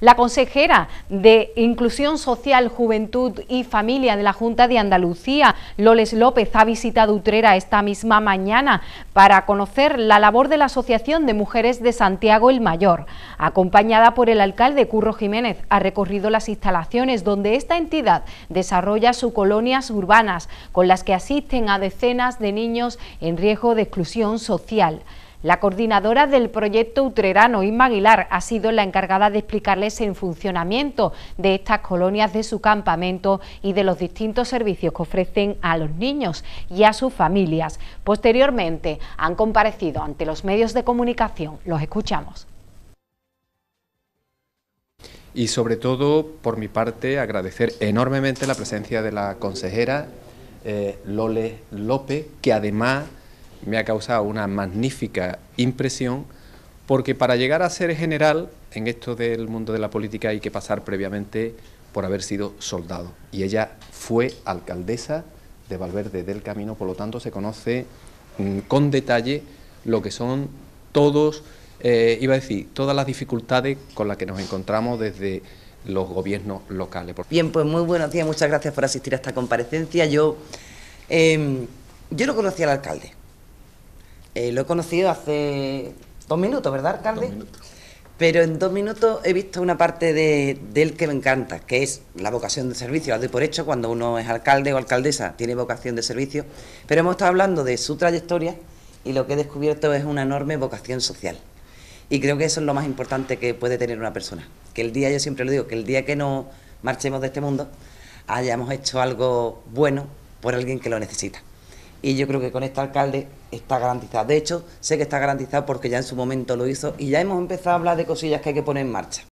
La consejera de Inclusión Social, Juventud y Familia de la Junta de Andalucía, Loles López, ha visitado Utrera esta misma mañana para conocer la labor de la Asociación de Mujeres de Santiago el Mayor. Acompañada por el alcalde Curro Jiménez, ha recorrido las instalaciones donde esta entidad desarrolla sus colonias urbanas, con las que asisten a decenas de niños en riesgo de exclusión social. La coordinadora del proyecto utrerano, Inma Aguilar, ha sido la encargada de explicarles el funcionamiento de estas colonias, de su campamento y de los distintos servicios que ofrecen a los niños y a sus familias. Posteriormente han comparecido ante los medios de comunicación. Los escuchamos. Y sobre todo, por mi parte, agradecer enormemente la presencia de la consejera eh, Lole López, que además me ha causado una magnífica impresión porque para llegar a ser general en esto del mundo de la política hay que pasar previamente por haber sido soldado y ella fue alcaldesa de Valverde del Camino, por lo tanto se conoce mm, con detalle lo que son todos, eh, iba a decir, todas las dificultades con las que nos encontramos desde los gobiernos locales. Bien, pues muy buenos días, muchas gracias por asistir a esta comparecencia. Yo, em, yo no conocía al alcalde, eh, lo he conocido hace dos minutos, ¿verdad, alcalde? Pero en dos minutos he visto una parte de, él que me encanta, que es la vocación de servicio. Lo doy por hecho cuando uno es alcalde o alcaldesa, tiene vocación de servicio. Pero hemos estado hablando de su trayectoria y lo que he descubierto es una enorme vocación social. Y creo que eso es lo más importante que puede tener una persona. Que el día, yo siempre lo digo, que el día que no marchemos de este mundo, hayamos hecho algo bueno por alguien que lo necesita y yo creo que con este alcalde está garantizado. De hecho, sé que está garantizado porque ya en su momento lo hizo y ya hemos empezado a hablar de cosillas que hay que poner en marcha.